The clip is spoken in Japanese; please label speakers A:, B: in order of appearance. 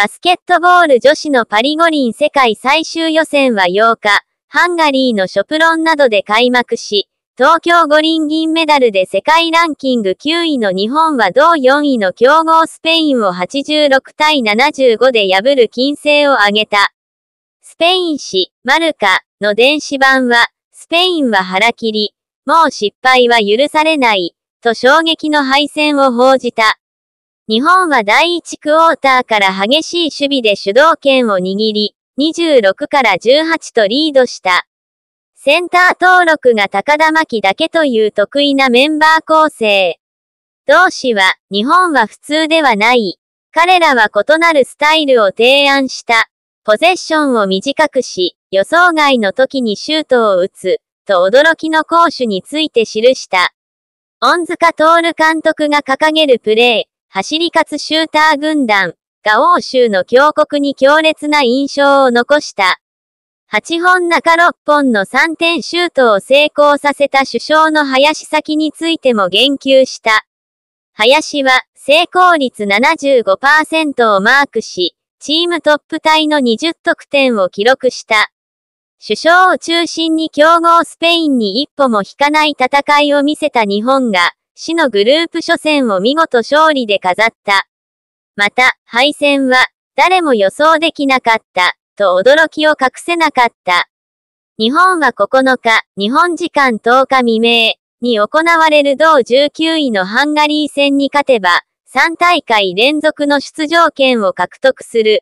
A: バスケットボール女子のパリ五輪世界最終予選は8日、ハンガリーのショプロンなどで開幕し、東京五輪銀メダルで世界ランキング9位の日本は同4位の強豪スペインを86対75で破る金星を挙げた。スペイン紙、マルカの電子版は、スペインは腹切り、もう失敗は許されない、と衝撃の敗戦を報じた。日本は第1クォーターから激しい守備で主導権を握り、26から18とリードした。センター登録が高田巻だけという得意なメンバー構成。同氏は、日本は普通ではない。彼らは異なるスタイルを提案した。ポゼッションを短くし、予想外の時にシュートを打つ、と驚きの攻守について記した。恩塚徹監督が掲げるプレー、走り勝つシューター軍団、が欧州の峡谷に強烈な印象を残した。8本中6本の3点シュートを成功させた首相の林先についても言及した。林は成功率75%をマークし、チームトップタイの20得点を記録した。首相を中心に強豪スペインに一歩も引かない戦いを見せた日本が、市のグループ初戦を見事勝利で飾った。また、敗戦は、誰も予想できなかった、と驚きを隠せなかった。日本は9日、日本時間10日未明、に行われる同19位のハンガリー戦に勝てば、3大会連続の出場権を獲得する。